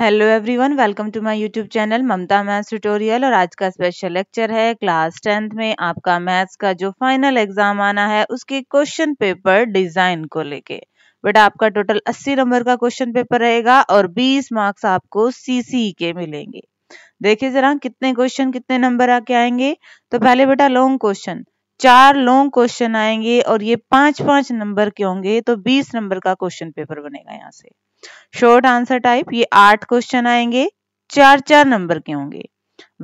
Hello everyone welcome to my YouTube channel Mamta maths tutorial और आज का स्पेशल लेक्चर है क्लास टेंथ में आपका मैथ्स का जो फाइनल एग्जाम आना है उसके क्वेश्चन पेपर डिजाइन को लेके बेटा आपका टोटल 80 नंबर का क्वेश्चन पेपर रहेगा और 20 मार्क्स आपको सीसी के मिलेंगे देखिए जरा कितने क्वेश्चन कितने नंबर आके आएंगे तो पहले बेटा लॉन्ग क्वेश्चन चार लॉन्ग क्वेश्चन आएंगे और ये पांच पांच नंबर के होंगे तो बीस नंबर का क्वेश्चन पेपर बनेगा यहाँ से शॉर्ट आंसर टाइप ये आठ क्वेश्चन आएंगे चार चार नंबर के होंगे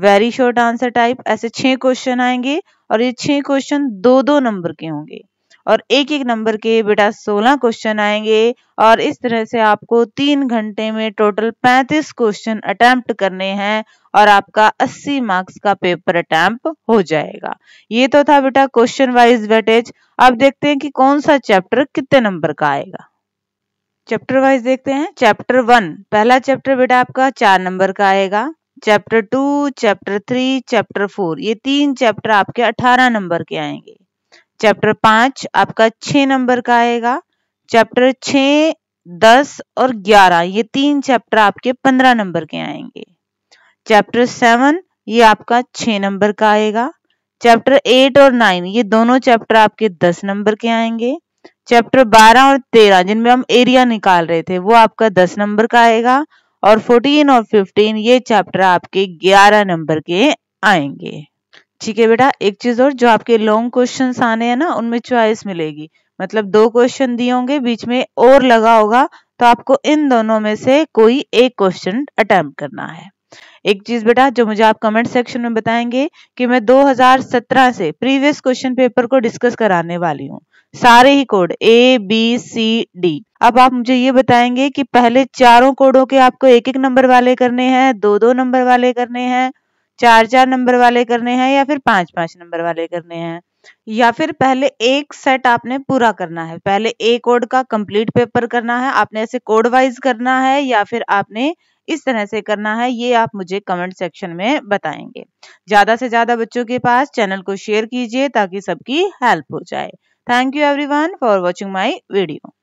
वेरी शॉर्ट आंसर टाइप ऐसे छह क्वेश्चन आएंगे और ये छह क्वेश्चन दो दो नंबर के होंगे और एक एक नंबर के बेटा सोलह क्वेश्चन आएंगे और इस तरह से आपको तीन घंटे में टोटल पैंतीस क्वेश्चन अटैम्प्ट करने हैं और आपका अस्सी मार्क्स का पेपर अटैम्प हो जाएगा ये तो था बेटा क्वेश्चन वाइज वेटेज अब देखते हैं कि कौन सा चैप्टर कितने नंबर का आएगा चैप्टर वाइज देखते हैं चैप्टर वन पहला चैप्टर बेटा आपका चार नंबर का आएगा chapter two chapter three chapter four ये तीन चैप्टर आपके अठारह नंबर के आएंगे चैप्टर पांच आपका छ नंबर का आएगा चैप्टर छ दस और ग्यारह ये तीन चैप्टर आपके पंद्रह नंबर के आएंगे चैप्टर सेवन ये आपका छ नंबर का आएगा चैप्टर एट और नाइन ये दोनों चैप्टर आपके दस नंबर के आएंगे चैप्टर बारह और तेरह जिनमें हम एरिया निकाल रहे थे वो आपका दस नंबर का आएगा और फोर्टीन और फिफ्टीन ये चैप्टर आपके ग्यारह नंबर के आएंगे ठीक है बेटा एक चीज और जो आपके लॉन्ग क्वेश्चन आने हैं ना उनमें चॉइस मिलेगी मतलब दो क्वेश्चन दिए होंगे बीच में और लगा होगा तो आपको इन दोनों में से कोई एक क्वेश्चन अटेम्प्ट करना है एक चीज बेटा जो मुझे आप कमेंट सेक्शन में बताएंगे कि मैं 2017 से प्रीवियस क्वेश्चन पेपर को डिस्कस कराने वाली हूँ सारे ही code A B C D अब आप मुझे ये बताएंगे कि पहले चारों कोडों के आपको एक एक नंबर वाले करने हैं दो दो नंबर वाले करने हैं चार चार नंबर वाले करने हैं या फिर पांच पांच नंबर वाले करने हैं या फिर पहले एक सेट आपने पूरा करना है पहले ए कोड का कंप्लीट पेपर करना है आपने ऐसे कोड वाइज करना है या फिर आपने इस तरह से करना है ये आप मुझे कमेंट सेक्शन में बताएंगे ज्यादा से ज्यादा बच्चों के पास चैनल को शेयर कीजिए ताकि सबकी हेल्प हो जाए Thank you everyone for watching my video.